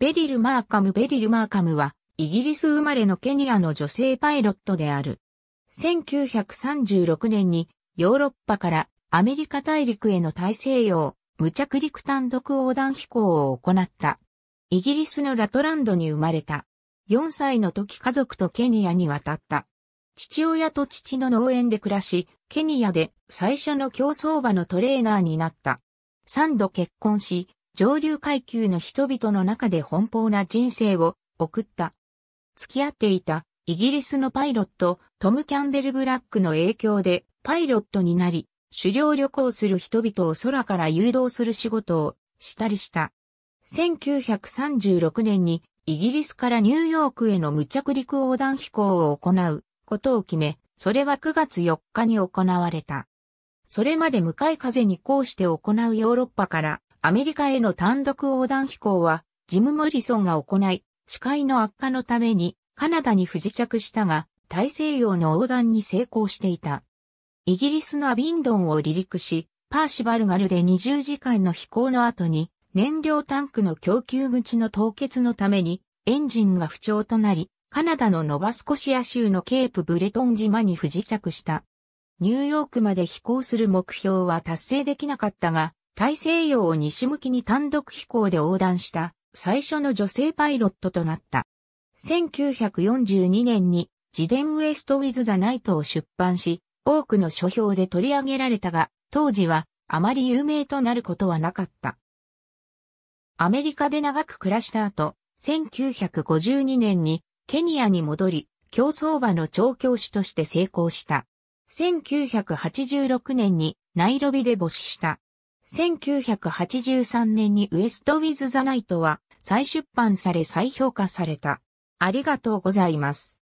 ベリル・マーカムベリル・マーカムは、イギリス生まれのケニアの女性パイロットである。1936年に、ヨーロッパからアメリカ大陸への大西洋、無着陸単独横断飛行を行った。イギリスのラトランドに生まれた。4歳の時家族とケニアに渡った。父親と父の農園で暮らし、ケニアで最初の競争馬のトレーナーになった。3度結婚し、上流階級の人々の中で奔放な人生を送った。付き合っていたイギリスのパイロット、トム・キャンベル・ブラックの影響でパイロットになり、狩猟旅行する人々を空から誘導する仕事をしたりした。1936年にイギリスからニューヨークへの無着陸横断飛行を行うことを決め、それは9月4日に行われた。それまで向かい風にこうして行うヨーロッパからアメリカへの単独横断飛行は、ジム・モリソンが行い、視界の悪化のために、カナダに不時着したが、大西洋の横断に成功していた。イギリスのアビンドンを離陸し、パーシバルガルで20時間の飛行の後に、燃料タンクの供給口の凍結のために、エンジンが不調となり、カナダのノバスコシア州のケープブレトン島に不時着した。ニューヨークまで飛行する目標は達成できなかったが、大西洋を西向きに単独飛行で横断した最初の女性パイロットとなった。1942年に自伝ウエスト・ウィズ・ザ・ナイトを出版し、多くの書評で取り上げられたが、当時はあまり有名となることはなかった。アメリカで長く暮らした後、1952年にケニアに戻り、競走馬の調教師として成功した。1986年にナイロビで没死した。1983年にウエスト・ウィズ・ザ・ナイトは再出版され再評価された。ありがとうございます。